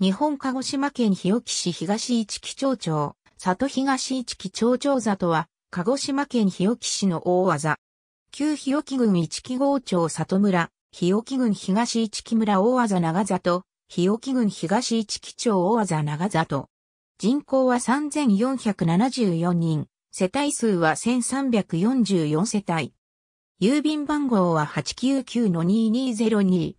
日本鹿児島県日置市東市木町町、里東市木町町里は、鹿児島県日置市の大技。旧日置郡市木郷町里村、日置郡東市木村大技長里、日置郡東市木町大技長里。人口は3474人、世帯数は1344世帯。郵便番号は899-2202。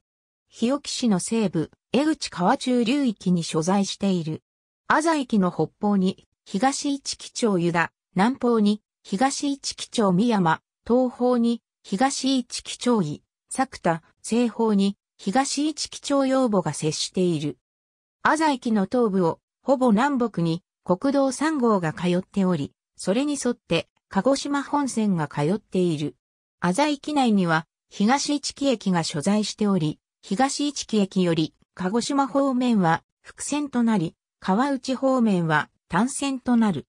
日置市の西部、江口川中流域に所在している。安佐駅の北方に東市基町湯田、南方に東市基町三山、東方に東市基町井、作田、西方に東市基町養母が接している。安佐駅の東部をほぼ南北に国道3号が通っており、それに沿って鹿児島本線が通っている。安佐駅内には東市基駅が所在しており、東市基駅より鹿児島方面は伏線となり、川内方面は単線となる。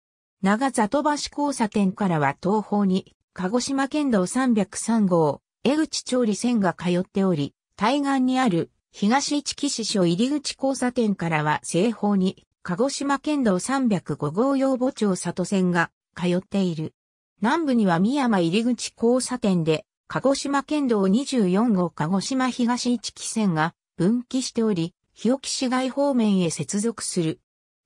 長里橋交差点からは東方に、鹿児島県道303号、江口調理線が通っており、対岸にある東市木所入口交差点からは西方に、鹿児島県道305号用墓町里線が通っている。南部には三山入口交差点で、鹿児島県道24号鹿児島東市木線が分岐しており、日置市街方面へ接続する。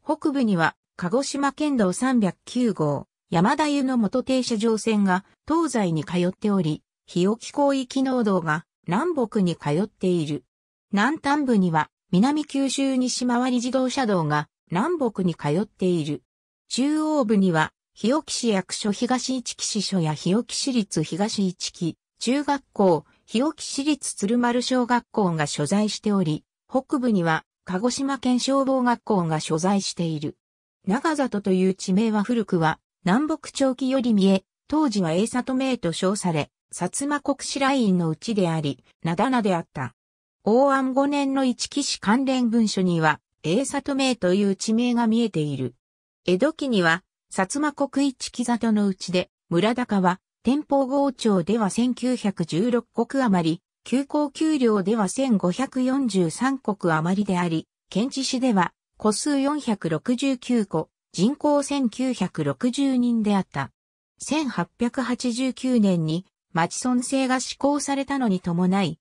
北部には、鹿児島県道309号、山田湯の元停車場線が東西に通っており、日置広域農道が南北に通っている。南端部には南九州西回り自動車道が南北に通っている。中央部には日置市役所東一木支所や日置市立東一木中学校日置市立鶴丸小学校が所在しており、北部には鹿児島県消防学校が所在している。長里という地名は古くは南北長期より見え、当時は英里名と称され、薩摩国士ラインのうちであり、名棚であった。応安5年の一騎士関連文書には、英里名という地名が見えている。江戸期には、薩摩国一木里のうちで、村高は、天保郷町では1916国余り、休校給料では1543国余りであり、県知事では個数469個、人口1960人であった。1889年に町村制が施行されたのに伴い、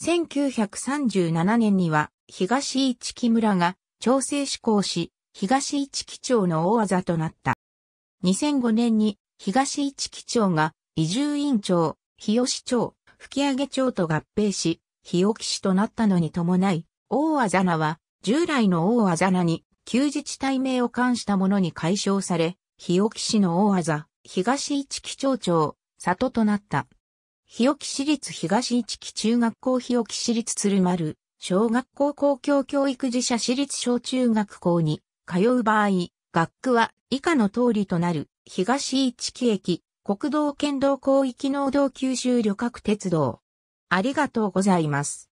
1937年には東市木村が調整施行し、東市木町の大技となった。2005年に東市木町が移住院町、日吉町、吹上町と合併し、日置市となったのに伴い、大あざなは従来の大あざなに旧自治体名を冠したものに解消され、日置市の大あざ、東市木町町、里となった。日置市立東市木中学校日置市立鶴丸、小学校公共教育自社私立小中学校に通う場合、学区は以下の通りとなる、東一木駅、国道県道広域農道九州旅客鉄道。ありがとうございます。